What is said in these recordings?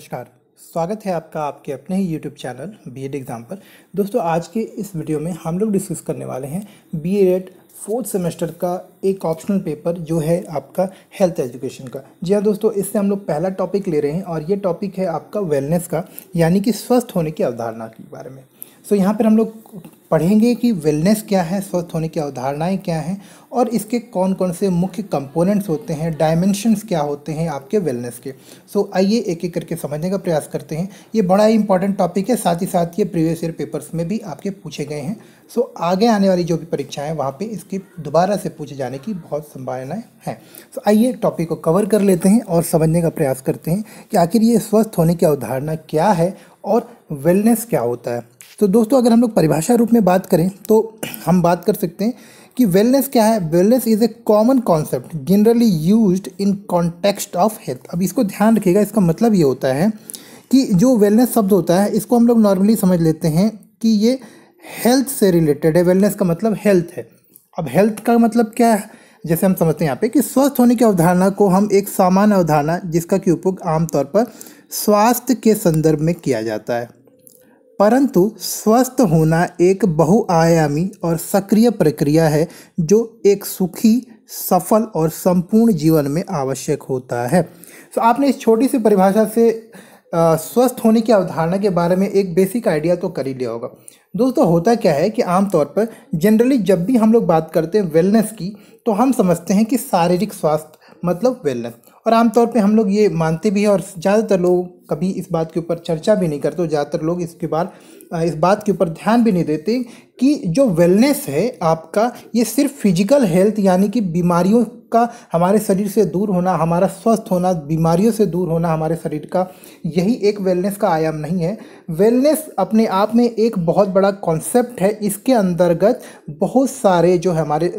नमस्कार स्वागत है आपका आपके अपने ही YouTube channel B Ed exam पर दोस्तों आज के इस वीडियो में हम लोग डिस्कस करने वाले हैं बी एड फोर्थ सेमेस्टर का एक ऑप्शनल पेपर जो है आपका हेल्थ एजुकेशन का जी हाँ दोस्तों इससे हम लोग पहला टॉपिक ले रहे हैं और ये टॉपिक है आपका वेलनेस का यानी कि स्वस्थ होने की अवधारणा के बारे में सो so, यहाँ पर हम लोग पढ़ेंगे कि वेलनेस क्या है स्वस्थ होने की अवधारणाएं क्या हैं और इसके कौन कौन से मुख्य कंपोनेंट्स होते हैं डायमेंशंस क्या होते हैं आपके वेलनेस के सो so, आइए एक एक करके समझने का प्रयास करते हैं ये बड़ा ही इंपॉर्टेंट टॉपिक है साथ ही साथ ये प्रीवियस ईयर पेपर्स में भी आपके पूछे गए हैं सो so, आगे आने वाली जो भी परीक्षाएँ हैं वहाँ पर इसके दोबारा से पूछे जाने की बहुत संभावनाएँ हैं सो so, आइए टॉपिक को कवर कर लेते हैं और समझने का प्रयास करते हैं कि आखिर ये स्वस्थ होने की अवधारणा क्या है और वेलनेस क्या होता है तो दोस्तों अगर हम लोग परिभाषा रूप में बात करें तो हम बात कर सकते हैं कि वेलनेस क्या है wellness is a common concept generally use in context of health अब इसको ध्यान रखिएगा इसका मतलब ये होता है कि जो वेलनेस शब्द होता है इसको हम लोग नॉर्मली समझ लेते हैं कि ये हेल्थ से रिलेटेड है वेलनेस का मतलब हेल्थ है अब हेल्थ का मतलब क्या है जैसे हम समझते हैं यहाँ पे कि स्वस्थ होने की अवधारणा को हम एक सामान्य अवधारणा जिसका कि उपयोग आमतौर पर स्वास्थ्य के संदर्भ में किया जाता है परंतु स्वस्थ होना एक बहुआयामी और सक्रिय प्रक्रिया है जो एक सुखी सफल और संपूर्ण जीवन में आवश्यक होता है तो आपने इस छोटी सी परिभाषा से आ, स्वस्थ होने की अवधारणा के बारे में एक बेसिक आइडिया तो कर ही लिया होगा दोस्तों होता क्या है कि आमतौर पर जनरली जब भी हम लोग बात करते हैं वेलनेस की तो हम समझते हैं कि शारीरिक स्वास्थ्य मतलब वेलनेस और आमतौर पे हम लोग ये मानते भी हैं और ज़्यादातर लोग कभी इस बात के ऊपर चर्चा भी नहीं करते ज़्यादातर लोग इसके बाद इस बात के ऊपर ध्यान भी नहीं देते कि जो वेलनेस है आपका ये सिर्फ फिजिकल हेल्थ यानी कि बीमारियों का हमारे शरीर से दूर होना हमारा स्वस्थ होना बीमारियों से दूर होना हमारे शरीर का यही एक वेलनेस का आयाम नहीं है वेलनेस अपने आप में एक बहुत बड़ा कॉन्सेप्ट है इसके अंतर्गत बहुत सारे जो हमारे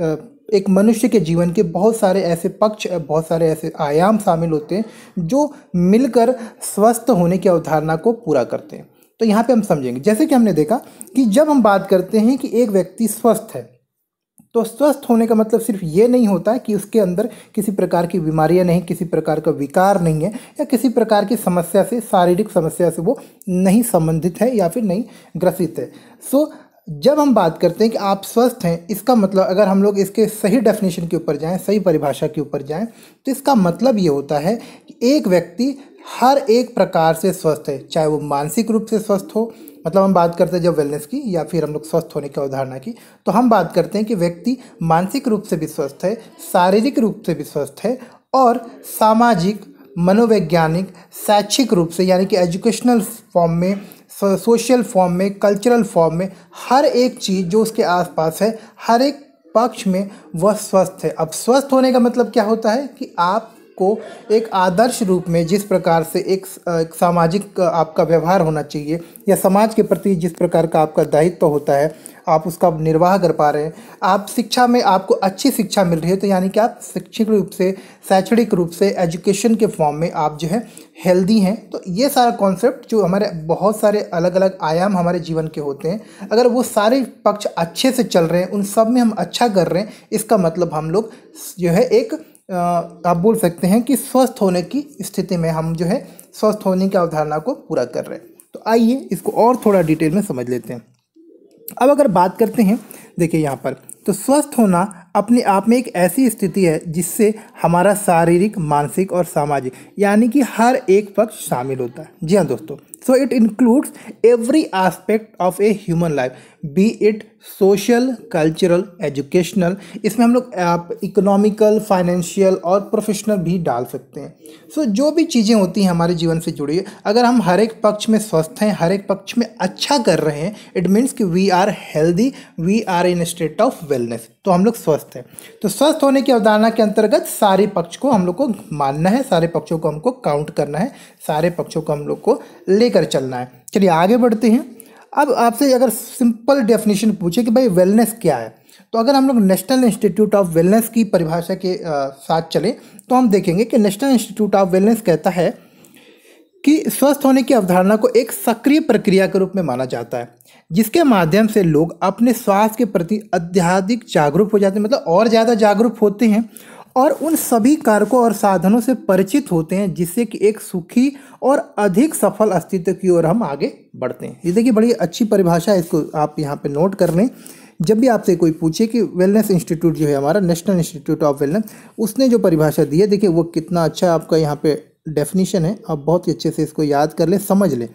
एक मनुष्य के जीवन के बहुत सारे ऐसे पक्ष बहुत सारे ऐसे आयाम शामिल होते हैं जो मिलकर स्वस्थ होने की अवधारणा को पूरा करते हैं तो यहाँ पे हम समझेंगे जैसे कि हमने देखा कि जब हम बात करते हैं कि एक व्यक्ति स्वस्थ है तो स्वस्थ होने का मतलब सिर्फ ये नहीं होता कि उसके अंदर किसी प्रकार की बीमारियाँ नहीं किसी प्रकार का विकार नहीं है या किसी प्रकार की समस्या से शारीरिक समस्या से वो नहीं संबंधित है या फिर नहीं ग्रसित है सो जब हम बात करते हैं कि आप स्वस्थ हैं इसका मतलब अगर हम लोग इसके सही डेफिनेशन के ऊपर जाएं सही परिभाषा के ऊपर जाएं तो इसका मतलब ये होता है कि एक व्यक्ति हर एक प्रकार से स्वस्थ है चाहे वो मानसिक रूप से स्वस्थ हो मतलब हम बात करते हैं जब वेलनेस की या फिर हम लोग स्वस्थ होने की अवधारणा की तो हम बात करते हैं कि व्यक्ति मानसिक रूप से भी स्वस्थ है शारीरिक रूप से भी स्वस्थ है और सामाजिक मनोवैज्ञानिक शैक्षिक रूप से यानी कि एजुकेशनल फॉर्म में सोशल फॉर्म में कल्चरल फॉर्म में हर एक चीज़ जो उसके आसपास है हर एक पक्ष में वह स्वस्थ है अब स्वस्थ होने का मतलब क्या होता है कि आप को एक आदर्श रूप में जिस प्रकार से एक, एक सामाजिक आपका व्यवहार होना चाहिए या समाज के प्रति जिस प्रकार का आपका दायित्व तो होता है आप उसका निर्वाह कर पा रहे हैं आप शिक्षा में आपको अच्छी शिक्षा मिल रही है तो यानी कि आप शैक्षिक रूप से शैक्षणिक रूप से एजुकेशन के फॉर्म में आप जो है हेल्दी हैं तो ये सारा कॉन्सेप्ट जो हमारे बहुत सारे अलग अलग आयाम हमारे जीवन के होते हैं अगर वो सारे पक्ष अच्छे से चल रहे हैं उन सब में हम अच्छा कर रहे हैं इसका मतलब हम लोग जो है एक आप बोल सकते हैं कि स्वस्थ होने की स्थिति में हम जो है स्वस्थ होने की अवधारणा को पूरा कर रहे हैं तो आइए इसको और थोड़ा डिटेल में समझ लेते हैं अब अगर बात करते हैं देखिए यहाँ पर तो स्वस्थ होना अपने आप में एक ऐसी स्थिति है जिससे हमारा शारीरिक मानसिक और सामाजिक यानी कि हर एक पक्ष शामिल होता है जी हाँ दोस्तों so it includes every aspect of a human life be it social cultural educational इसमें हम लोग आप इकोनॉमिकल फाइनेंशियल और प्रोफेशनल भी डाल सकते हैं सो so, जो भी चीज़ें होती हैं हमारे जीवन से जुड़ी हुई अगर हम हर एक पक्ष में स्वस्थ हैं हर एक पक्ष में अच्छा कर रहे हैं इट मीन्स कि we are healthy we are in state of wellness तो हम लोग स्वस्थ हैं तो स्वस्थ होने की अवधारणा के अंतर्गत सारे पक्ष को हम लोग को मानना है सारे पक्षों को हमको काउंट करना है सारे पक्षों को हम लोग को ले लेकर चलना है चलिए आगे बढ़ते हैं अब आपसे अगर सिंपल डेफिनेशन पूछे कि भाई वेलनेस क्या है तो अगर हम लोग नेशनल इंस्टीट्यूट ऑफ वेलनेस की परिभाषा के आ, साथ चलें तो हम देखेंगे कि नेशनल इंस्टीट्यूट ऑफ वेलनेस कहता है कि स्वस्थ होने की अवधारणा को एक सक्रिय प्रक्रिया के रूप में माना जाता है जिसके माध्यम से लोग अपने स्वास्थ्य के प्रति अत्याधिक जागरूक हो जाते हैं मतलब और ज़्यादा जागरूक होते हैं और उन सभी कारकों और साधनों से परिचित होते हैं जिससे कि एक सुखी और अधिक सफल अस्तित्व की ओर हम आगे बढ़ते हैं ये देखिए बड़ी अच्छी परिभाषा है इसको आप यहाँ पे नोट कर लें जब भी आपसे कोई पूछे कि वेलनेस इंस्टीट्यूट जो है हमारा नेशनल इंस्टीट्यूट ऑफ वेलनेस उसने जो परिभाषा दी है देखिए वो कितना अच्छा आपका यहाँ पे डेफिनेशन है आप बहुत ही अच्छे से इसको याद कर लें समझ लें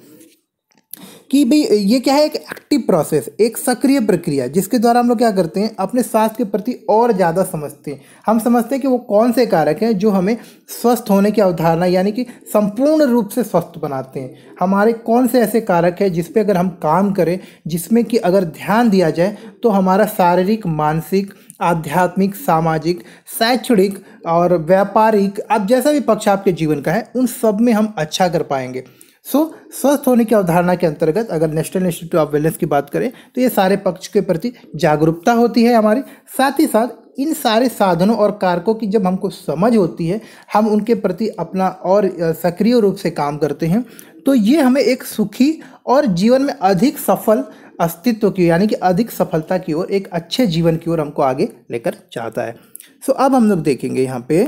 कि भाई ये क्या है एक एक्टिव प्रोसेस एक सक्रिय प्रक्रिया जिसके द्वारा हम लोग क्या करते हैं अपने स्वास्थ्य के प्रति और ज़्यादा समझते हैं हम समझते हैं कि वो कौन से कारक हैं जो हमें स्वस्थ होने की अवधारणा यानी कि संपूर्ण रूप से स्वस्थ बनाते हैं हमारे कौन से ऐसे कारक हैं जिस पर अगर हम काम करें जिसमें कि अगर ध्यान दिया जाए तो हमारा शारीरिक मानसिक आध्यात्मिक सामाजिक शैक्षणिक और व्यापारिक आप जैसा भी पक्ष आपके जीवन का है उन सब में हम अच्छा कर पाएंगे सो so, स्वस्थ होने की अवधारणा के अंतर्गत अगर नेशनल इंस्टीट्यूट ऑफ वेलनेस की बात करें तो ये सारे पक्ष के प्रति जागरूकता होती है हमारी साथ ही साथ इन सारे साधनों और कारकों की जब हमको समझ होती है हम उनके प्रति अपना और सक्रिय रूप से काम करते हैं तो ये हमें एक सुखी और जीवन में अधिक सफल अस्तित्व की यानी कि अधिक सफलता की ओर एक अच्छे जीवन की ओर हमको आगे लेकर जाता है सो so, अब हम लोग देखेंगे यहाँ पे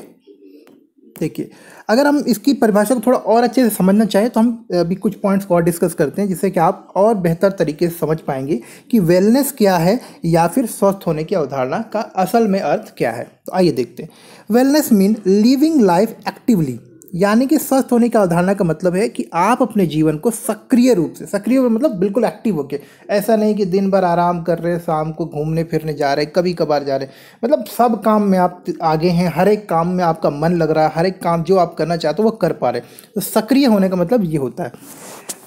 देखिए अगर हम इसकी परिभाषा को थोड़ा और अच्छे से समझना चाहें तो हम अभी कुछ पॉइंट्स और डिस्कस करते हैं जिससे कि आप और बेहतर तरीके से समझ पाएंगे कि वेलनेस क्या है या फिर स्वस्थ होने की अवधारणा का असल में अर्थ क्या है तो आइए देखते हैं wellness mean living life actively यानी कि स्वस्थ होने की अवधारणा का मतलब है कि आप अपने जीवन को सक्रिय रूप से सक्रिय मतलब बिल्कुल एक्टिव होके ऐसा नहीं कि दिन भर आराम कर रहे शाम को घूमने फिरने जा रहे कभी कभार जा रहे मतलब सब काम में आप आगे हैं हर एक काम में आपका मन लग रहा है हर एक काम जो आप करना चाहते हो वो कर पा रहे तो सक्रिय होने का मतलब ये होता है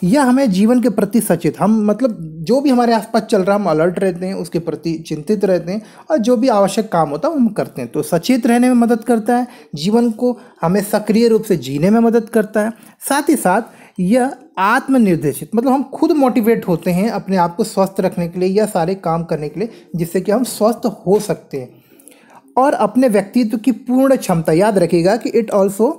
यह हमें जीवन के प्रति सचेत हम मतलब जो भी हमारे आसपास चल रहा है हम अलर्ट रहते हैं उसके प्रति चिंतित रहते हैं और जो भी आवश्यक काम होता है हम करते हैं तो सचेत रहने में मदद करता है जीवन को हमें सक्रिय रूप से जीने में मदद करता है साथ ही साथ यह आत्मनिर्देशित मतलब हम खुद मोटिवेट होते हैं अपने आप को स्वस्थ रखने के लिए या सारे काम करने के लिए जिससे कि हम स्वस्थ हो सकते हैं और अपने व्यक्तित्व की पूर्ण क्षमता याद रखिएगा कि it also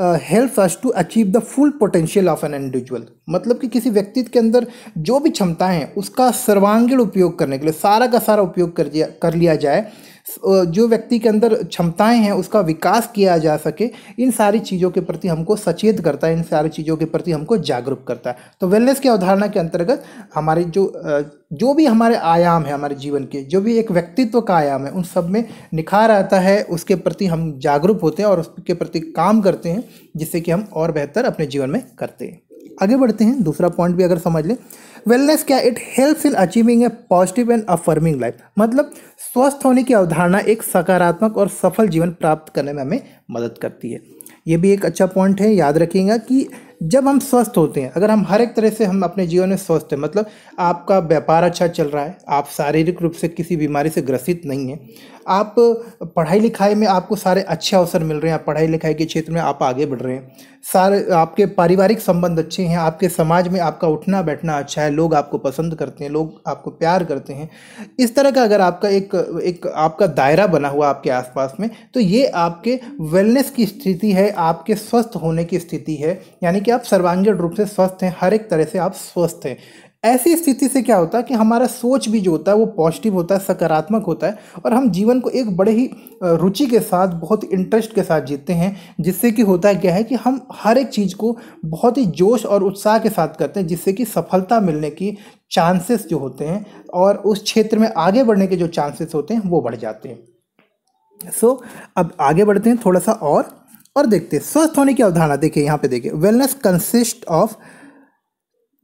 help us to achieve the full potential of an individual मतलब कि किसी व्यक्ति के अंदर जो भी क्षमताएं हैं उसका सर्वांगीण उपयोग करने के लिए सारा का सारा उपयोग कर दिया कर लिया जाए जो व्यक्ति के अंदर क्षमताएं हैं उसका विकास किया जा सके इन सारी चीज़ों के प्रति हमको सचेत करता है इन सारी चीज़ों के प्रति हमको जागरूक करता है तो वेलनेस की अवधारणा के अंतर्गत हमारे जो जो भी हमारे आयाम है हमारे जीवन के जो भी एक व्यक्तित्व का आयाम है उन सब में निखार आता है उसके प्रति हम जागरूक होते हैं और उसके प्रति काम करते हैं जिससे कि हम और बेहतर अपने जीवन में करते हैं आगे बढ़ते हैं दूसरा पॉइंट भी अगर समझ लें वेलनेस क्या it helps in achieving a positive and affirming life मतलब स्वस्थ होने की अवधारणा एक सकारात्मक और सफल जीवन प्राप्त करने में हमें मदद करती है ये भी एक अच्छा पॉइंट है याद रखिएगा कि जब हम स्वस्थ होते हैं अगर हम हर एक तरह से हम अपने जीवन में स्वस्थ हैं मतलब आपका व्यापार अच्छा चल रहा है आप शारीरिक रूप से किसी बीमारी से ग्रसित नहीं हैं आप पढ़ाई लिखाई में आपको सारे अच्छे अवसर मिल रहे हैं आप पढ़ाई लिखाई के क्षेत्र में आप आगे बढ़ रहे हैं सारे आपके पारिवारिक संबंध अच्छे हैं आपके समाज में आपका उठना बैठना अच्छा है लोग आपको पसंद करते हैं लोग आपको प्यार करते हैं इस तरह का अगर आपका एक एक आपका दायरा बना हुआ आपके आसपास में तो ये आपके वेलनेस की स्थिति है आपके स्वस्थ होने की स्थिति है यानी कि आप सर्वांगीण रूप से स्वस्थ हैं हर एक तरह से आप स्वस्थ हैं ऐसी स्थिति से क्या होता है कि हमारा सोच भी जो होता है वो पॉजिटिव होता है सकारात्मक होता है और हम जीवन को एक बड़े ही रुचि के साथ बहुत इंटरेस्ट के साथ जीते हैं जिससे कि होता है क्या है कि हम हर एक चीज़ को बहुत ही जोश और उत्साह के साथ करते हैं जिससे कि सफलता मिलने की चांसेस जो होते हैं और उस क्षेत्र में आगे बढ़ने के जो चांसेस होते हैं वो बढ़ जाते हैं सो so, अब आगे बढ़ते हैं थोड़ा सा और और देखते स्वस्थ होने की अवधारणा देखिए यहाँ पे देखिए wellness consist of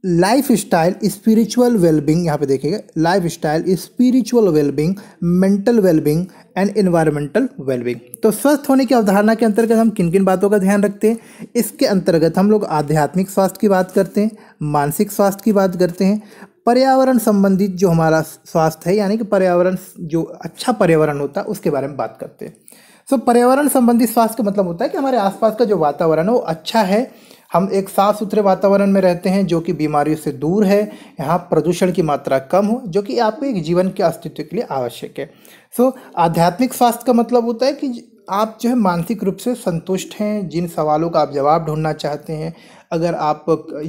life style spiritual wellbeing यहाँ पे देखिएगा life style spiritual wellbeing mental wellbeing and environmental wellbeing तो स्वस्थ होने की अवधारणा के अंतर्गत हम किन किन बातों का ध्यान रखते हैं इसके अंतर्गत हम लोग आध्यात्मिक स्वास्थ्य की बात करते हैं मानसिक स्वास्थ्य की बात करते हैं पर्यावरण संबंधित जो हमारा स्वास्थ्य है यानी कि पर्यावरण जो अच्छा पर्यावरण होता है उसके बारे में बात करते हैं सो so, पर्यावरण संबंधी स्वास्थ्य का मतलब होता है कि हमारे आसपास का जो वातावरण है वो अच्छा है हम एक साफ सुथरे वातावरण में रहते हैं जो कि बीमारियों से दूर है यहाँ प्रदूषण की मात्रा कम हो जो कि आपके एक जीवन के अस्तित्व के लिए आवश्यक है सो so, आध्यात्मिक स्वास्थ्य का मतलब होता है कि आप जो है मानसिक रूप से संतुष्ट हैं जिन सवालों का आप जवाब ढूंढना चाहते हैं अगर आप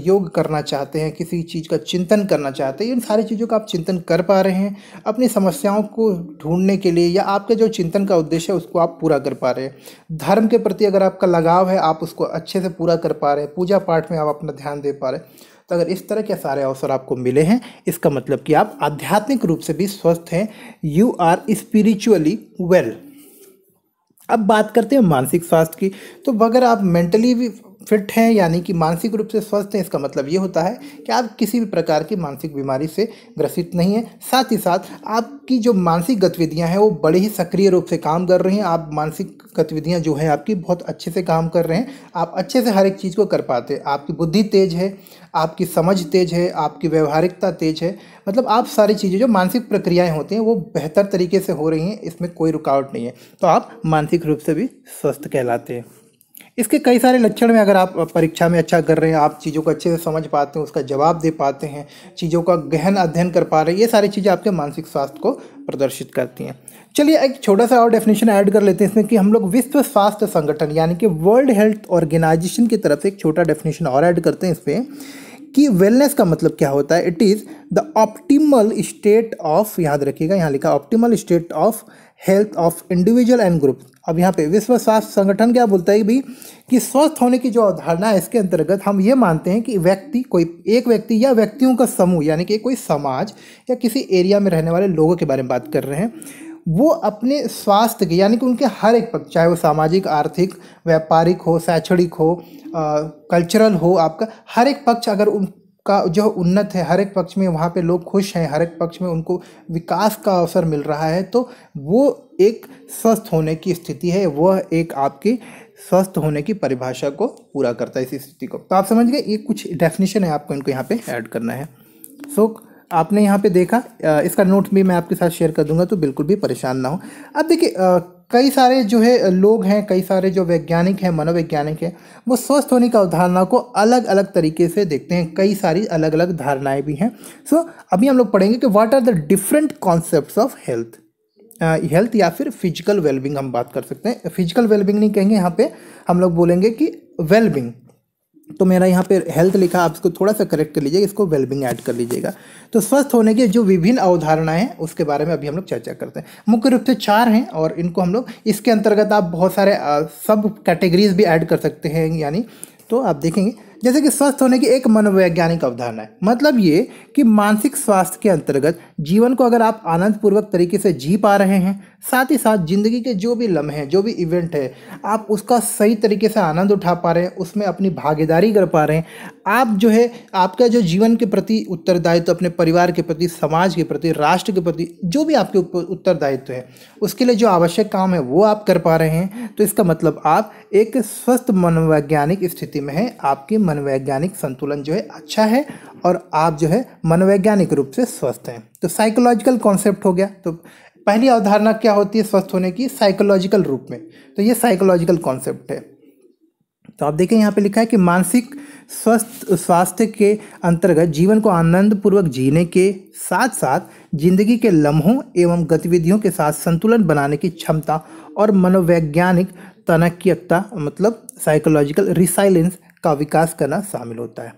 योग करना चाहते हैं किसी चीज़ का चिंतन करना चाहते हैं इन सारी चीज़ों का आप चिंतन कर पा रहे हैं अपनी समस्याओं को ढूंढने के लिए या आपके जो चिंतन का उद्देश्य है उसको आप पूरा कर पा रहे हैं धर्म के प्रति अगर आपका लगाव है आप उसको अच्छे से पूरा कर पा रहे हैं पूजा पाठ में आप अपना ध्यान दे पा रहे हैं तो अगर इस तरह के सारे अवसर आपको मिले हैं इसका मतलब कि आप आध्यात्मिक रूप से भी स्वस्थ हैं यू आर स्पिरिचुअली वेल अब बात करते हैं मानसिक स्वास्थ्य की तो अगर आप मेंटली भी फिट हैं यानी कि मानसिक रूप से स्वस्थ हैं इसका मतलब ये होता है कि आप किसी भी प्रकार की मानसिक बीमारी से ग्रसित नहीं हैं साथ ही साथ आपकी जो मानसिक गतिविधियां हैं वो बड़े ही सक्रिय रूप से काम कर रही हैं आप मानसिक गतिविधियां जो हैं आपकी बहुत अच्छे से काम कर रहे हैं आप अच्छे से हर एक चीज़ को कर पाते हैं आपकी बुद्धि तेज है आपकी समझ तेज है आपकी व्यवहारिकता तेज है मतलब आप सारी चीज़ें जो मानसिक प्रक्रियाएँ होती हैं वो बेहतर तरीके से हो रही हैं इसमें कोई रुकावट नहीं है तो आप मानसिक रूप से भी स्वस्थ कहलाते हैं इसके कई सारे लक्षण में अगर आप परीक्षा में अच्छा कर रहे हैं आप चीज़ों को अच्छे से समझ पाते हैं उसका जवाब दे पाते हैं चीज़ों का गहन अध्ययन कर पा रहे हैं ये सारी चीज़ें आपके मानसिक स्वास्थ्य को प्रदर्शित करती हैं चलिए एक छोटा सा और डेफिनेशन ऐड कर लेते हैं इसमें कि हम लोग विश्व स्वास्थ्य संगठन यानी कि वर्ल्ड हेल्थ ऑर्गेनाइजेशन की तरफ से एक छोटा डेफिनेशन और ऐड करते हैं इस पर कि वेलनेस का मतलब क्या होता है it is the optimal state of याद रखिएगा यहाँ लिखा optimal state of health of individual and group अब यहाँ पे विश्व स्वास्थ्य संगठन क्या बोलता है भी कि स्वस्थ होने की जो अवधारणा है इसके अंतर्गत हम ये मानते हैं कि व्यक्ति कोई एक व्यक्ति या व्यक्तियों का समूह यानी कि कोई समाज या किसी एरिया में रहने वाले लोगों के बारे में बात कर रहे हैं वो अपने स्वास्थ्य के यानी कि उनके हर एक पक्ष चाहे वो सामाजिक आर्थिक व्यापारिक हो शैक्षणिक हो आ, कल्चरल हो आपका हर एक पक्ष अगर उन का जो उन्नत है हर एक पक्ष में वहाँ पे लोग खुश हैं हर एक पक्ष में उनको विकास का अवसर मिल रहा है तो वो एक स्वस्थ होने की स्थिति है वह एक आपकी स्वस्थ होने की परिभाषा को पूरा करता है इस स्थिति को तो आप समझ गए ये कुछ डेफिनेशन है आपको इनको यहाँ पे ऐड करना है सो so, आपने यहाँ पे देखा इसका नोट भी मैं आपके साथ शेयर कर दूंगा तो बिल्कुल भी परेशान ना हो अब देखिए कई सारे जो है लोग हैं कई सारे जो वैज्ञानिक हैं मनोवैज्ञानिक हैं वो स्वस्थ होने की अवधारणा को अलग अलग तरीके से देखते हैं कई सारी अलग अलग धारणाएं भी हैं सो so, अभी हम लोग पढ़ेंगे कि what are the different concept of health health या फिर फिजिकल वेलबिंग हम बात कर सकते हैं फिजिकल वेलबिंग नहीं कहेंगे यहाँ पे हम लोग बोलेंगे कि वेलबिंग तो मेरा यहाँ पे हेल्थ लिखा आप इसको थोड़ा सा करेक्ट कर लीजिएगा इसको वेलबिंग ऐड कर लीजिएगा तो स्वस्थ होने की जो विभिन्न अवधारणाएं हैं उसके बारे में अभी हम लोग चर्चा करते हैं मुख्य रूप से चार हैं और इनको हम लोग इसके अंतर्गत आप बहुत सारे सब कैटेगरीज भी ऐड कर सकते हैं यानी तो आप देखेंगे जैसे कि स्वस्थ होने की एक मनोवैज्ञानिक अवधारणा है मतलब ये कि मानसिक स्वास्थ्य के अंतर्गत जीवन को अगर आप आनंदपूर्वक तरीके से जी पा रहे हैं साथ ही साथ ज़िंदगी के जो भी लम्हे जो भी इवेंट है आप उसका सही तरीके से आनंद उठा पा रहे हैं उसमें अपनी भागीदारी कर पा रहे हैं आप जो है आपका जो जीवन के प्रति उत्तरदायित्व अपने परिवार के प्रति समाज के प्रति राष्ट्र के प्रति जो भी आपके उत्तरदायित्व है उसके लिए जो आवश्यक काम है वो आप कर पा रहे हैं तो इसका मतलब आप एक स्वस्थ मनोवैज्ञानिक स्थिति में हैं आपकी मन मनोवैज्ञानिक संतुलन जो है अच्छा है और आप जो है मनोवैज्ञानिक रूप से स्वस्थ हैं तो साइकोलॉजिकल कॉन्सेप्ट हो गया तो पहली अवधारणा क्या होती है स्वस्थ होने की साइकोलॉजिकल रूप में तो ये साइकोलॉजिकल कॉन्सेप्ट है तो आप देखें यहाँ पे लिखा है कि मानसिक स्वस्थ स्वास्थ्य के अंतर्गत जीवन को आनंदपूर्वक जीने के साथ साथ जिंदगी के लम्हों एवं गतिविधियों के साथ संतुलन बनाने की क्षमता और मनोवैज्ञानिक तनकीयता मतलब साइकोलॉजिकल रिसाइलेंस का विकास करना शामिल होता है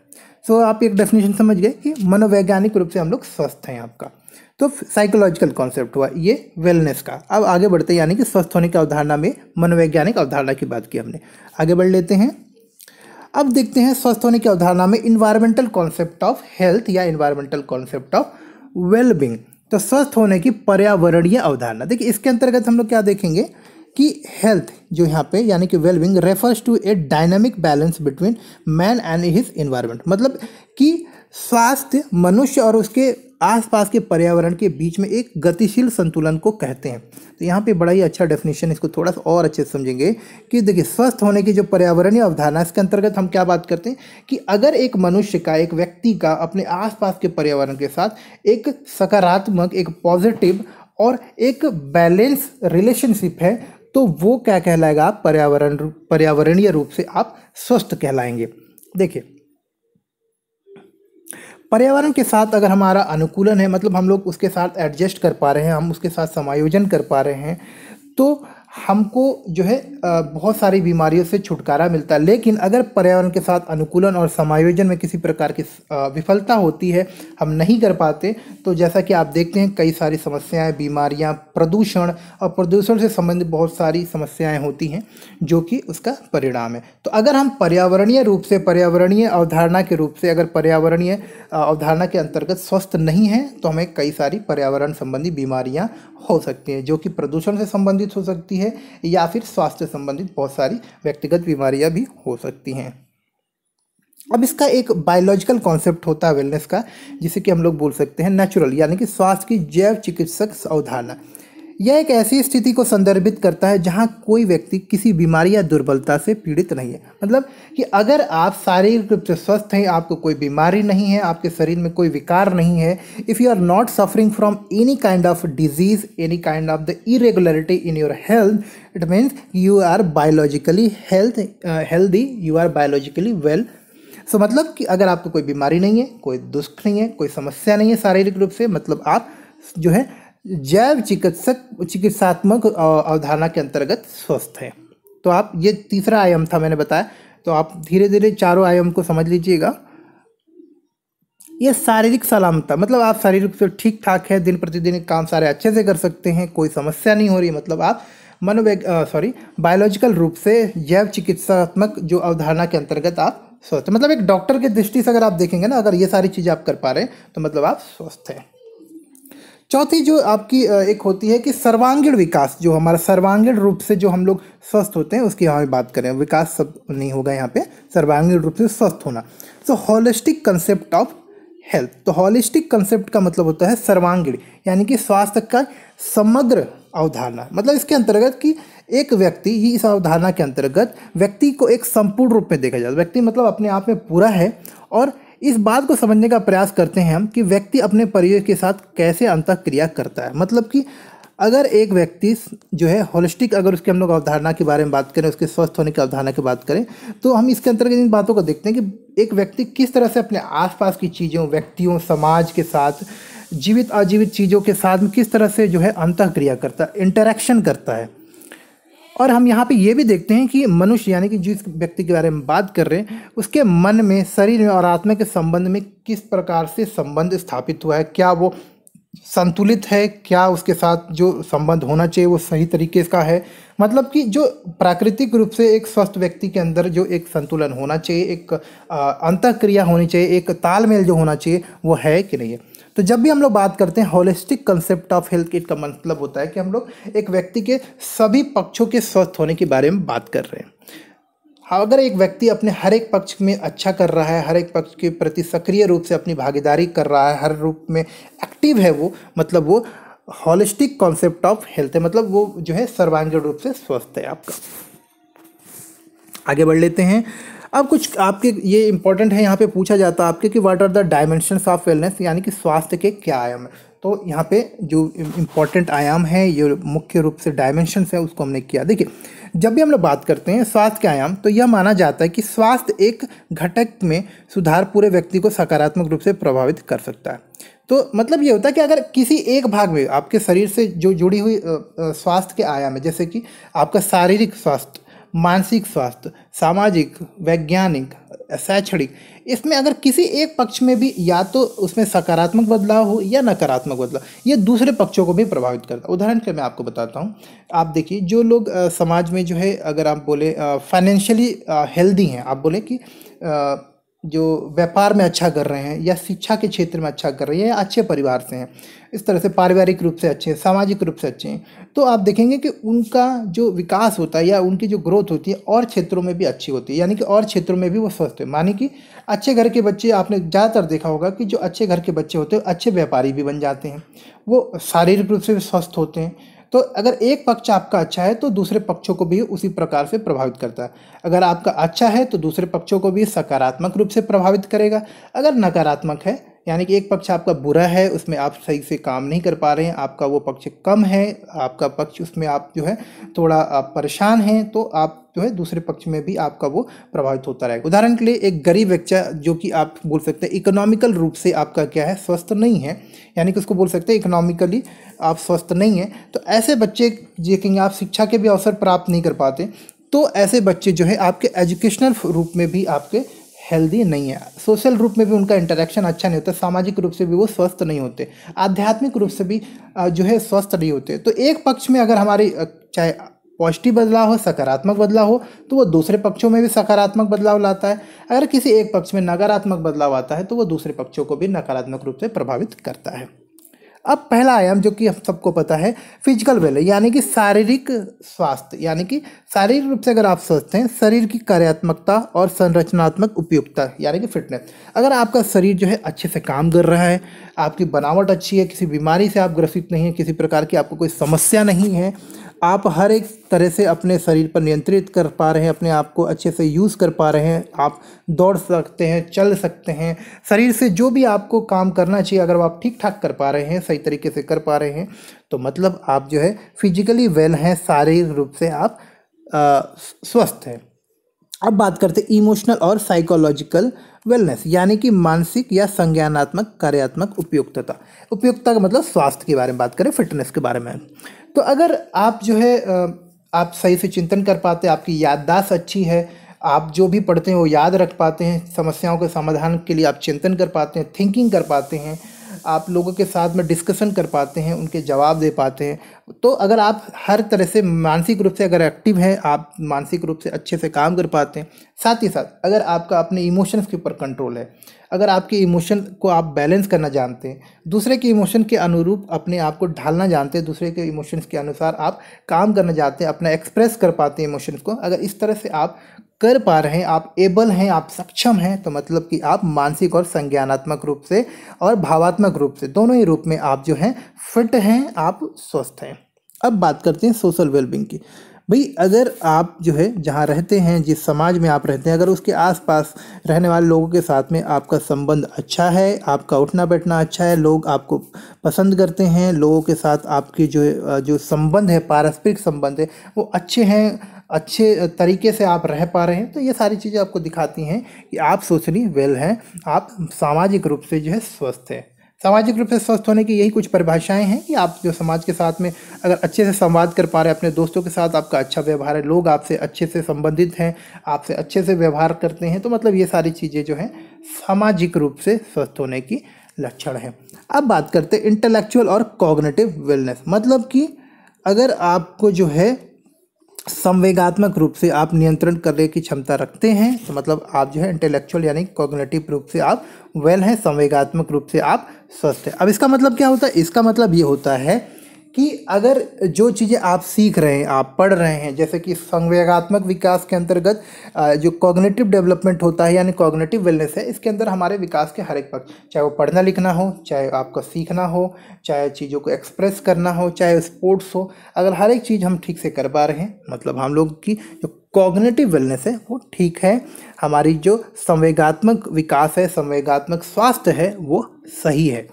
सो so, आप एक डेफिनेशन समझ गए कि मनोवैज्ञानिक रूप से हम लोग स्वस्थ हैं आपका तो साइकोलॉजिकल कॉन्सेप्ट हुआ ये वेलनेस का अब आगे बढ़ते यानी कि स्वस्थ होने की अवधारणा में मनोवैज्ञानिक अवधारणा की बात की हमने आगे बढ़ लेते हैं अब देखते हैं स्वस्थ होने की अवधारणा में इन्वायरमेंटल कॉन्सेप्ट ऑफ हेल्थ या इन्वायरमेंटल कॉन्सेप्ट ऑफ वेलबिंग तो स्वस्थ होने की पर्यावरणीय अवधारणा देखिए इसके अंतर्गत हम लोग क्या देखेंगे कि हेल्थ जो यहाँ पे यानी कि wellbeing refers to a dynamic balance between man and his environment मतलब कि स्वास्थ्य मनुष्य और उसके आसपास के पर्यावरण के बीच में एक गतिशील संतुलन को कहते हैं तो यहाँ पे बड़ा ही अच्छा डेफिनेशन इसको थोड़ा सा और अच्छे से समझेंगे कि देखिए स्वस्थ होने की जो पर्यावरणीय अवधारणा इसके अंतर्गत हम क्या बात करते हैं कि अगर एक मनुष्य का एक व्यक्ति का अपने आसपास के पर्यावरण के साथ एक सकारात्मक एक पॉजिटिव और एक बैलेंस रिलेशनशिप है तो वो क्या कहलाएगा आप पर्यावरण पर्यावरणीय रूप से आप स्वस्थ कहलाएंगे देखिए पर्यावरण के साथ अगर हमारा अनुकूलन है मतलब हम लोग उसके साथ एडजस्ट कर पा रहे हैं हम उसके साथ समायोजन कर पा रहे हैं तो हमको जो है बहुत सारी बीमारियों से छुटकारा मिलता है लेकिन अगर पर्यावरण के साथ अनुकूलन और समायोजन में किसी प्रकार की विफलता होती है हम नहीं कर पाते तो जैसा कि आप देखते हैं कई सारी समस्याएं बीमारियां प्रदूषण और प्रदूषण से संबंधित बहुत सारी समस्याएं होती हैं जो कि उसका परिणाम है तो अगर हम पर्यावरणीय रूप से पर्यावरणीय अवधारणा के रूप से अगर पर्यावरणीय अवधारणा के अंतर्गत स्वस्थ नहीं हैं तो हमें कई सारी पर्यावरण संबंधी बीमारियाँ हो सकती हैं जो कि प्रदूषण से संबंधित हो सकती है है या फिर स्वास्थ्य संबंधित बहुत सारी व्यक्तिगत बीमारियां भी हो सकती हैं अब इसका एक बायोलॉजिकल कॉन्सेप्ट होता है वेलनेस का जिसे कि हम लोग बोल सकते हैं नेचुरल यानी कि स्वास्थ्य की जैव चिकित्सक अवधारणा यह एक ऐसी स्थिति को संदर्भित करता है जहाँ कोई व्यक्ति किसी बीमारी या दुर्बलता से पीड़ित नहीं है मतलब कि अगर आप शारीरिक रूप से स्वस्थ हैं आपको कोई बीमारी नहीं है आपके शरीर में कोई विकार नहीं है if you are not suffering from any kind of disease any kind of the irregularity in your health it means you are biologically health healthy you are biologically well so मतलब कि अगर आपको कोई बीमारी नहीं है कोई दुष्ट नहीं है कोई समस्या नहीं है शारीरिक रूप से मतलब आप जो है जैव चिकित्सक चिकित्सात्मक अवधारणा के अंतर्गत स्वस्थ है तो आप ये तीसरा आयाम था मैंने बताया तो आप धीरे धीरे चारों आयाम को समझ लीजिएगा ये शारीरिक सलामता मतलब आप शारीरिक रूप से ठीक ठाक है दिन प्रतिदिन काम सारे अच्छे से कर सकते हैं कोई समस्या नहीं हो रही मतलब आप मनोवैज सॉरी बायोलॉजिकल रूप से जैव चिकित्सात्मक जो अवधारणा के अंतर्गत आप स्वस्थ मतलब एक डॉक्टर के दृष्टि से अगर आप देखेंगे ना अगर ये सारी चीज़ें आप कर पा रहे हैं तो मतलब आप स्वस्थ हैं चौथी जो आपकी एक होती है कि सर्वांगीण विकास जो हमारा सर्वांगीण रूप से जो हम लोग स्वस्थ होते हैं उसकी हमें बात करें विकास सब नहीं होगा यहाँ पे सर्वांगीण रूप से स्वस्थ होना so holistic concept of health तो हॉलिस्टिक कंसेप्ट तो का मतलब होता है सर्वांगीण यानी कि स्वास्थ्य का समग्र अवधारणा मतलब इसके अंतर्गत कि एक व्यक्ति ही इस अवधारणा के अंतर्गत व्यक्ति को एक संपूर्ण रूप में देखा जाता है व्यक्ति मतलब अपने आप में पूरा है और इस बात को समझने का प्रयास करते हैं हम कि व्यक्ति अपने परिवेश के साथ कैसे अंतक्रिया करता है मतलब कि अगर एक व्यक्ति जो है होलिस्टिक अगर उसके हम लोग अवधारणा के बारे में बात करें उसके स्वस्थ होने की अवधारणा की बात करें तो हम इसके अंतर्गत इन बातों को देखते हैं कि एक व्यक्ति किस तरह से अपने आसपास की चीज़ों व्यक्तियों समाज के साथ जीवित अजीवित चीज़ों के साथ में किस तरह से जो है अंतक्रिया करता है इंटरेक्शन करता है और हम यहाँ पे ये भी देखते हैं कि मनुष्य यानी कि जिस व्यक्ति के बारे में बात कर रहे हैं उसके मन में शरीर में और आत्मा के संबंध में किस प्रकार से संबंध स्थापित हुआ है क्या वो संतुलित है क्या उसके साथ जो संबंध होना चाहिए वो सही तरीके का है मतलब कि जो प्राकृतिक रूप से एक स्वस्थ व्यक्ति के अंदर जो एक संतुलन होना चाहिए एक अंतक्रिया होनी चाहिए एक तालमेल जो होना चाहिए वो है कि नहीं है तो जब भी हम लोग बात करते हैं होलिस्टिक कंसेप्ट ऑफ हेल्थ की का मतलब होता है कि हम लोग एक व्यक्ति के सभी पक्षों के स्वस्थ होने के बारे में बात कर रहे हैं हाँ, अगर एक व्यक्ति अपने हर एक पक्ष में अच्छा कर रहा है हर एक पक्ष के प्रति सक्रिय रूप से अपनी भागीदारी कर रहा है हर रूप में एक्टिव है वो मतलब वो हॉलिस्टिक कॉन्सेप्ट ऑफ हेल्थ है मतलब वो जो है सर्वांगीण रूप से स्वस्थ है आपका आगे बढ़ लेते हैं अब कुछ आपके ये इंपॉर्टेंट है यहाँ पे पूछा जाता है आपके कि what are the dimension of wellness यानी कि स्वास्थ्य के क्या आयाम है तो यहाँ पे जो इम्पोर्टेंट आयाम है ये मुख्य रूप से डायमेंशन है उसको हमने किया देखिए जब भी हम लोग बात करते हैं स्वास्थ्य के आयाम तो यह माना जाता है कि स्वास्थ्य एक घटक में सुधार पूरे व्यक्ति को सकारात्मक रूप से प्रभावित कर सकता है तो मतलब ये होता है कि अगर किसी एक भाग में आपके शरीर से जो जुड़ी हुई स्वास्थ्य के आयाम है जैसे कि आपका शारीरिक स्वास्थ्य मानसिक स्वास्थ्य सामाजिक वैज्ञानिक शैक्षणिक इसमें अगर किसी एक पक्ष में भी या तो उसमें सकारात्मक बदलाव हो या नकारात्मक बदलाव ये दूसरे पक्षों को भी प्रभावित करता है उदाहरण के मैं आपको बताता हूँ आप देखिए जो लोग समाज में जो है अगर आप बोले फाइनेंशियली हेल्दी हैं आप बोले कि आ, जो व्यापार में अच्छा कर रहे हैं या शिक्षा के क्षेत्र में अच्छा कर रहे हैं या अच्छे परिवार से हैं इस तरह से पारिवारिक रूप से अच्छे हैं सामाजिक रूप से अच्छे हैं तो आप देखेंगे कि उनका जो विकास होता है या उनकी जो ग्रोथ होती है और क्षेत्रों में भी अच्छी होती है यानी कि और क्षेत्रों में भी वो स्वस्थ है मानी कि अच्छे घर के बच्चे आपने ज़्यादातर देखा होगा कि जो अच्छे घर के बच्चे होते हैं अच्छे व्यापारी भी बन जाते हैं वो शारीरिक रूप से भी स्वस्थ होते हैं तो अगर एक पक्ष आपका अच्छा है तो दूसरे पक्षों को भी उसी प्रकार से प्रभावित करता है अगर आपका अच्छा है तो दूसरे पक्षों को भी सकारात्मक रूप से प्रभावित करेगा अगर नकारात्मक है यानी कि एक पक्ष आपका बुरा है उसमें आप सही से काम नहीं कर पा रहे हैं आपका वो पक्ष कम है आपका पक्ष उसमें आप जो है थोड़ा आप परेशान हैं तो आप जो है दूसरे पक्ष में भी आपका वो प्रभावित होता रहेगा उदाहरण के लिए एक गरीब बच्चा जो कि आप बोल सकते हैं इकोनॉमिकल रूप से आपका क्या है स्वस्थ नहीं है यानी कि उसको बोल सकते हैं इकोनॉमिकली आप स्वस्थ नहीं हैं तो ऐसे बच्चे जो कहेंगे आप शिक्षा के भी अवसर प्राप्त नहीं कर पाते तो ऐसे बच्चे जो है आपके एजुकेशनल रूप में भी आपके हेल्दी नहीं है सोशल रूप में भी उनका इंटरेक्शन अच्छा नहीं होता सामाजिक रूप से भी वो स्वस्थ नहीं होते आध्यात्मिक रूप से भी जो है स्वस्थ नहीं होते तो एक पक्ष में अगर हमारी चाहे पॉजिटिव बदलाव हो सकारात्मक बदलाव हो तो वो दूसरे पक्षों में भी सकारात्मक बदलाव लाता है अगर किसी एक पक्ष में नकारात्मक बदलाव आता है तो वो दूसरे पक्षों को भी नकारात्मक रूप से प्रभावित करता है अब पहला आयाम जो कि हम सबको पता है फिजिकल वेल यानी कि शारीरिक स्वास्थ्य यानी कि शारीरिक रूप से अगर आप स्वस्थ हैं शरीर की कार्यात्मकता और संरचनात्मक उपयुक्तता यानी कि फिटनेस अगर आपका शरीर जो है अच्छे से काम कर रहा है आपकी बनावट अच्छी है किसी बीमारी से आप ग्रसित नहीं है किसी प्रकार की आपको कोई समस्या नहीं है आप हर एक तरह से अपने शरीर पर नियंत्रित कर पा रहे हैं अपने आप को अच्छे से यूज़ कर पा रहे हैं आप दौड़ सकते हैं चल सकते हैं शरीर से जो भी आपको काम करना चाहिए अगर आप ठीक ठाक कर पा रहे हैं सही तरीके से कर पा रहे हैं तो मतलब आप जो है फिजिकली वेल हैं शारीरिक रूप से आप आ, स्वस्थ हैं अब बात करते इमोशनल और साइकोलॉजिकल वेलनेस यानी कि मानसिक या संज्ञानात्मक कार्यात्मक उपयुक्तता उपयुक्तता का मतलब स्वास्थ्य के बारे में बात करें फिटनेस के बारे में तो अगर आप जो है आप सही से चिंतन कर पाते आपकी याददाश्त अच्छी है आप जो भी पढ़ते हैं वो याद रख पाते हैं समस्याओं के समाधान के लिए आप चिंतन कर पाते हैं थिंकिंग कर पाते हैं आप लोगों के साथ में डिस्कशन कर पाते हैं उनके जवाब दे पाते हैं तो अगर आप हर तरह से मानसिक रूप से अगर एक्टिव हैं आप मानसिक रूप से अच्छे से काम कर पाते हैं साथ ही साथ अगर आपका अपने इमोशंस के ऊपर कंट्रोल है अगर आपके इमोशन को आप बैलेंस करना जानते हैं दूसरे के इमोशन के अनुरूप अपने आप को ढालना जानते हैं दूसरे के इमोशंस के अनुसार आप काम करना चाहते हैं अपना एक्सप्रेस कर पाते हैं इमोशंस को अगर इस तरह से आप कर पा रहे हैं आप एबल हैं आप सक्षम हैं तो मतलब कि आप मानसिक और संज्ञानात्मक रूप से और भावात्मक रूप से दोनों ही रूप में आप जो हैं फिट हैं आप स्वस्थ हैं अब बात करते हैं सोशल वेलबिंग की भाई अगर आप जो है जहाँ रहते हैं जिस समाज में आप रहते हैं अगर उसके आसपास रहने वाले लोगों के साथ में आपका संबंध अच्छा है आपका उठना बैठना अच्छा है लोग आपको पसंद करते हैं लोगों के साथ आपकी जो जो संबंध है पारस्परिक संबंध है वो अच्छे हैं अच्छे तरीके से आप रह पा रहे हैं तो ये सारी चीज़ें आपको दिखाती हैं कि आप सोशली वेल हैं आप सामाजिक रूप से जो है स्वस्थ हैं सामाजिक रूप से स्वस्थ होने की यही कुछ परिभाषाएं हैं कि आप जो समाज के साथ में अगर अच्छे से संवाद कर पा रहे हैं अपने दोस्तों के साथ आपका अच्छा व्यवहार है लोग आपसे अच्छे से संबंधित हैं आपसे अच्छे से व्यवहार करते हैं तो मतलब ये सारी चीज़ें जो हैं सामाजिक रूप से स्वस्थ होने की लक्षण है अब बात करते हैं इंटेलेक्चुअल और कॉग्नेटिव वेलनेस मतलब कि अगर आपको जो है संवेगात्मक रूप से आप नियंत्रण करने की क्षमता रखते हैं तो मतलब आप जो है इंटेलेक्चुअल यानी कॉग्नेटिव रूप से आप वेल हैं संवेगात्मक रूप से आप स्वस्थ हैं अब इसका मतलब क्या होता है इसका मतलब ये होता है कि अगर जो चीज़ें आप सीख रहे हैं आप पढ़ रहे हैं जैसे कि संवेगात्मक विकास के अंतर्गत जो कॉग्नेटिव डेवलपमेंट होता है यानी कॉग्नेटिव वेलनेस है इसके अंदर हमारे विकास के हर एक पक्ष चाहे वो पढ़ना लिखना हो चाहे आपका सीखना हो चाहे चीज़ों को एक्सप्रेस करना हो चाहे स्पोर्ट्स हो अगर हर एक चीज़ हम ठीक से कर पा रहे हैं मतलब हम लोग की जो कॉग्नेटिव वेलनेस है वो ठीक है हमारी जो संवेगात्मक विकास है संवेगात्मक स्वास्थ्य है वो सही है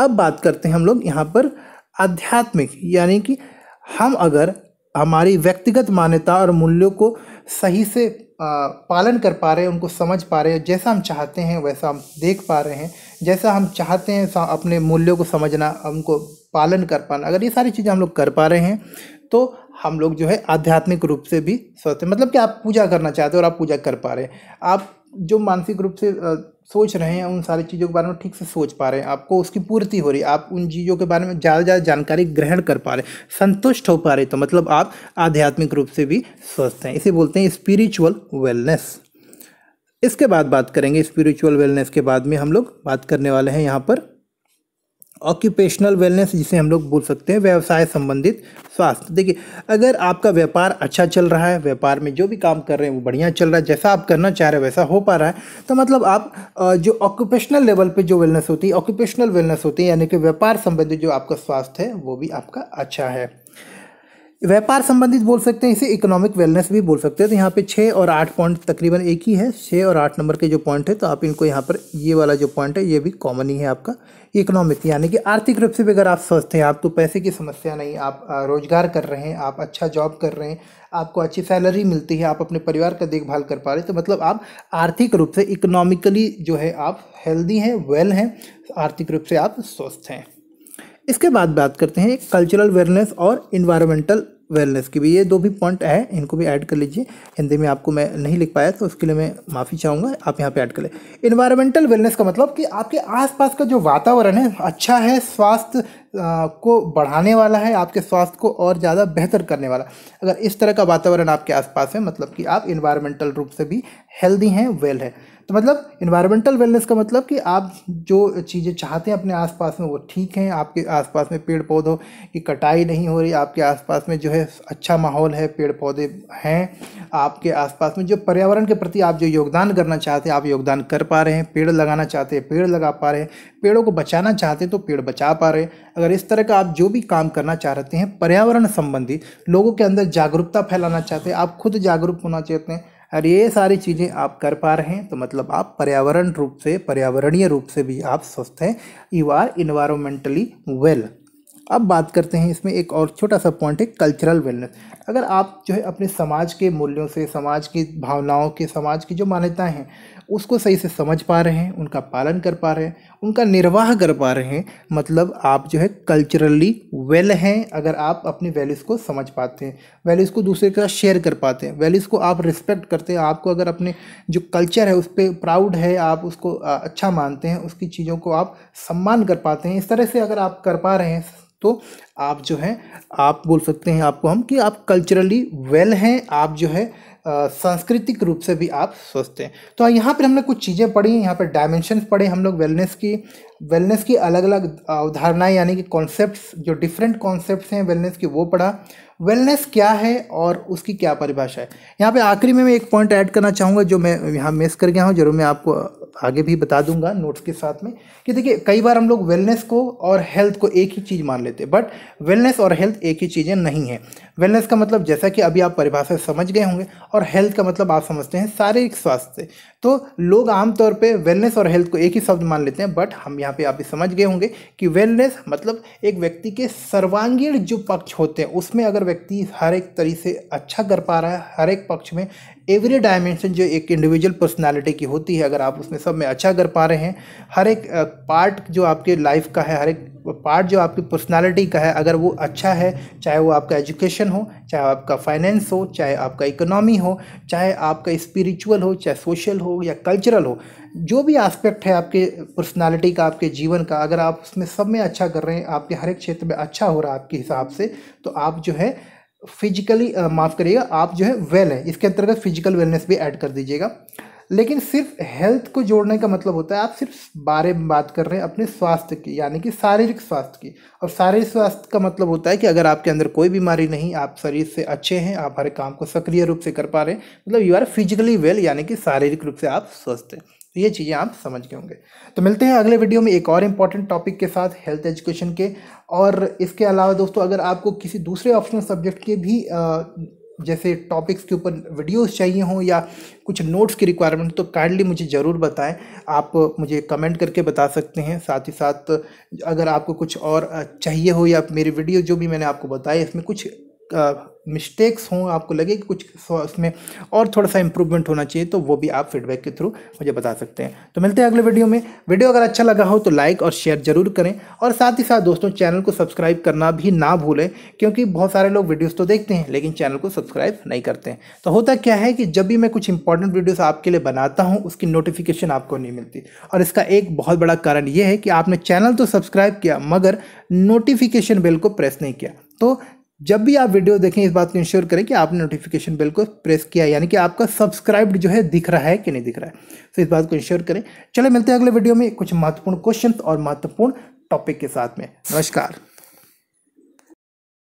अब बात करते हैं हम लोग यहाँ पर आध्यात्मिक यानी कि हम अगर हमारी व्यक्तिगत मान्यता और मूल्यों को सही से पालन कर पा रहे हैं उनको समझ पा रहे हैं जैसा हम चाहते हैं वैसा हम देख पा रहे हैं जैसा हम चाहते हैं अपने मूल्यों को समझना उनको पालन कर पाना अगर ये सारी चीज़ें हम लोग कर पा रहे हैं तो हम लोग जो है आध्यात्मिक रूप से भी स्वस्थ मतलब कि आप पूजा करना चाहते हो और आप पूजा कर पा रहे हैं आप जो मानसिक रूप से सोच रहे हैं उन सारी चीज़ों के बारे में ठीक से सोच पा रहे हैं आपको उसकी पूर्ति हो रही है आप उन चीज़ों के बारे में ज़्यादा से ज़्यादा जानकारी ग्रहण कर पा रहे हैं संतुष्ट हो पा रहे तो मतलब आप आध्यात्मिक रूप से भी स्वस्थ हैं इसे बोलते हैं स्पिरिचुअल वेलनेस इसके बाद बात करेंगे स्पिरिचुअल वेलनेस के बाद में हम लोग बात करने वाले हैं यहाँ पर ऑक्यूपेशनल वेलनेस जिसे हम लोग बोल सकते हैं व्यवसाय संबंधित स्वास्थ्य देखिए अगर आपका व्यापार अच्छा चल रहा है व्यापार में जो भी काम कर रहे हैं वो बढ़िया चल रहा है जैसा आप करना चाह रहे हैं वैसा हो पा रहा है तो मतलब आप जो ऑक्यूपेशनल लेवल पे जो वेलनेस होती है ऑक्यूपेशनल वेलनेस होती है यानी कि व्यापार संबंधित जो आपका स्वास्थ्य है वो भी आपका अच्छा है व्यापार संबंधित बोल सकते हैं इसे इकोनॉमिक वेलनेस भी बोल सकते हैं तो यहाँ पे छः और आठ पॉइंट तकरीबन एक ही है छः और आठ नंबर के जो पॉइंट है तो आप इनको यहाँ पर ये वाला जो पॉइंट है ये भी कॉमन ही है आपका इकोनॉमिक यानी कि आर्थिक रूप से भी अगर आप स्वस्थ हैं आपको पैसे की समस्या नहीं आप रोज़गार कर रहे हैं आप अच्छा जॉब कर रहे हैं आपको अच्छी सैलरी मिलती है आप अपने परिवार का देखभाल कर पा रहे हैं तो मतलब आप आर्थिक रूप से इकोनॉमिकली जो है आप हेल्दी हैं वेल हैं आर्थिक रूप से आप स्वस्थ हैं इसके बाद बात करते हैं कल्चरल वेयरनेस और इन्वायरमेंटल वेलनेस की भी ये दो भी पॉइंट है इनको भी ऐड कर लीजिए हिंदी में आपको मैं नहीं लिख पाया तो उसके लिए मैं माफ़ी चाहूँगा आप यहाँ पे ऐड कर लें इन्वायरमेंटल वेलनेस का मतलब कि आपके आसपास का जो वातावरण है अच्छा है स्वास्थ्य को बढ़ाने वाला है आपके स्वास्थ्य को और ज़्यादा बेहतर करने वाला अगर इस तरह का वातावरण आपके आसपास है मतलब कि आप इन्वायरमेंटल रूप से भी हेल्दी हैं वेल है तो मतलब इन्वायरमेंटल वेलनेस का मतलब कि आप जो चीज़ें चाहते हैं अपने आसपास में वो ठीक हैं आपके आसपास में पेड़ पौधों की कटाई नहीं हो रही आपके आसपास में जो है अच्छा माहौल है पेड़ पौधे हैं आपके आसपास में जो पर्यावरण के प्रति आप जो योगदान करना चाहते हैं आप योगदान कर पा रहे हैं पेड़ लगाना चाहते हैं पेड़ लगा पा रहे हैं पेड़ों को बचाना चाहते हैं तो पेड़ बचा पा रहे हैं अगर इस तरह का आप जो भी काम करना चाहते हैं पर्यावरण संबंधी लोगों के अंदर जागरूकता फैलाना चाहते हैं आप खुद जागरूक होना चाहते हैं और ये सारी चीज़ें आप कर पा रहे हैं तो मतलब आप पर्यावरण रूप से पर्यावरणीय रूप से भी आप स्वस्थ हैं यू आर इन्वायरमेंटली वेल अब बात करते हैं इसमें एक और छोटा सा पॉइंट है कल्चरल वेलनेस अगर आप जो है अपने समाज के मूल्यों से समाज की भावनाओं के समाज की जो मान्यताएं हैं उसको सही से समझ पा रहे हैं उनका पालन कर पा रहे हैं उनका निर्वाह कर पा रहे हैं मतलब आप जो है कल्चरली वेल हैं अगर आप अपने वैल्यूज़ को समझ पाते हैं वैल्यूज़ को दूसरे के साथ शेयर कर पाते हैं वैल्यूज़ को आप रिस्पेक्ट करते हैं आपको अगर अपने जो कल्चर है उस पर प्राउड है आप उसको अच्छा मानते हैं उसकी चीज़ों को आप सम्मान कर पाते हैं इस तरह से अगर आप कर पा रहे हैं तो आप जो हैं आप बोल सकते हैं आपको हम कि आप कल्चरली वेल हैं आप जो है सांस्कृतिक रूप से भी आप स्वस्थ हैं तो यहाँ पर हमने कुछ चीज़ें पढ़ी यहाँ पर डायमेंशन पढ़े हम लोग वेलनेस की वेलनेस की अलग अलग अवधारणाएँ यानी कि कॉन्सेप्ट जो डिफरेंट कॉन्सेप्ट हैं वेलनेस की वो पढ़ा वेलनेस क्या है और उसकी क्या परिभाषा है यहाँ पे आखिरी में मैं एक पॉइंट ऐड करना चाहूँगा जो मैं यहाँ मिस कर गया हूँ जरूर मैं आपको आगे भी बता दूंगा नोट्स के साथ में कि देखिए कई बार हम लोग वेलनेस को और हेल्थ को एक ही चीज़ मान लेते हैं बट वेलनेस और हेल्थ एक ही चीज़ें नहीं है वेलनेस का मतलब जैसा कि अभी आप परिभाषा समझ गए होंगे और हेल्थ का मतलब आप समझते हैं शारीरिक स्वास्थ्य तो लोग आमतौर पर वेलनेस और हेल्थ को एक ही शब्द मान लेते हैं बट हम यहाँ पर आप समझ गए होंगे कि वेलनेस मतलब एक व्यक्ति के सर्वांगीण जो पक्ष होते हैं उसमें अगर व्यक्ति हर एक तरीके से अच्छा कर पा रहा है हर एक पक्ष में एवरी डायमेंशन जो एक इंडिविजुअल पर्सनालिटी की होती है अगर आप उसमें सब में अच्छा कर पा रहे हैं हर एक पार्ट जो आपके लाइफ का है हर एक पार्ट जो आपकी पर्सनालिटी का है अगर वो अच्छा है चाहे वो आपका एजुकेशन हो चाहे आपका फाइनेंस हो चाहे आपका इकोनॉमी हो चाहे आपका स्पिरिचुअल हो चाहे सोशल हो या कल्चरल हो जो भी एस्पेक्ट है आपके पर्सनालिटी का आपके जीवन का अगर आप उसमें सब में अच्छा कर रहे हैं आपके हर एक क्षेत्र में अच्छा हो रहा है आपके हिसाब से तो आप जो है फिजिकली uh, माफ़ करिएगा आप जो है वेल है इसके अंतर्गत फिजिकल वेलनेस भी ऐड कर दीजिएगा लेकिन सिर्फ हेल्थ को जोड़ने का मतलब होता है आप सिर्फ बारे में बात कर रहे हैं अपने स्वास्थ्य की यानी कि शारीरिक स्वास्थ्य की और शारीरिक स्वास्थ्य का मतलब होता है कि अगर आपके अंदर कोई बीमारी नहीं आप शरीर से अच्छे हैं आप हर काम को सक्रिय रूप से कर पा रहे हैं मतलब यू आर फिजिकली वेल यानी कि शारीरिक रूप से आप स्वस्थ हैं तो ये चीज़ें आप समझ गए होंगे तो मिलते हैं अगले वीडियो में एक और इम्पॉर्टेंट टॉपिक के साथ हेल्थ एजुकेशन के और इसके अलावा दोस्तों अगर आपको किसी दूसरे ऑप्शनल सब्जेक्ट के भी आ, जैसे टॉपिक्स के ऊपर वीडियोस चाहिए हों या कुछ नोट्स की रिक्वायरमेंट तो काइंडली मुझे ज़रूर बताएं आप मुझे कमेंट करके बता सकते हैं साथ ही साथ अगर आपको कुछ और चाहिए हो या मेरी वीडियो जो भी मैंने आपको बताई इसमें कुछ मिस्टेक्स हों आपको लगे कि कुछ उसमें और थोड़ा सा इंप्रूवमेंट होना चाहिए तो वो भी आप फीडबैक के थ्रू मुझे बता सकते हैं तो मिलते हैं अगले वीडियो में वीडियो अगर अच्छा लगा हो तो लाइक और शेयर जरूर करें और साथ ही साथ दोस्तों चैनल को सब्सक्राइब करना भी ना भूलें क्योंकि बहुत सारे लोग वीडियोज़ तो देखते हैं लेकिन चैनल को सब्सक्राइब नहीं करते हैं तो होता क्या है कि जब भी मैं कुछ इंपॉर्टेंट वीडियोज़ आपके लिए बनाता हूँ उसकी नोटिफिकेशन आपको नहीं मिलती और इसका एक बहुत बड़ा कारण ये है कि आपने चैनल तो सब्सक्राइब किया मगर नोटिफिकेशन बेल को प्रेस नहीं किया तो जब भी आप वीडियो देखें इस बात को इंश्योर करें कि आपने नोटिफिकेशन बिल को प्रेस किया यानी कि आपका सब्सक्राइब्ड जो है दिख रहा है कि नहीं दिख रहा है तो इस बात को इंश्योर करें चले मिलते हैं अगले वीडियो में कुछ महत्वपूर्ण क्वेश्चन और महत्वपूर्ण टॉपिक के साथ में नमस्कार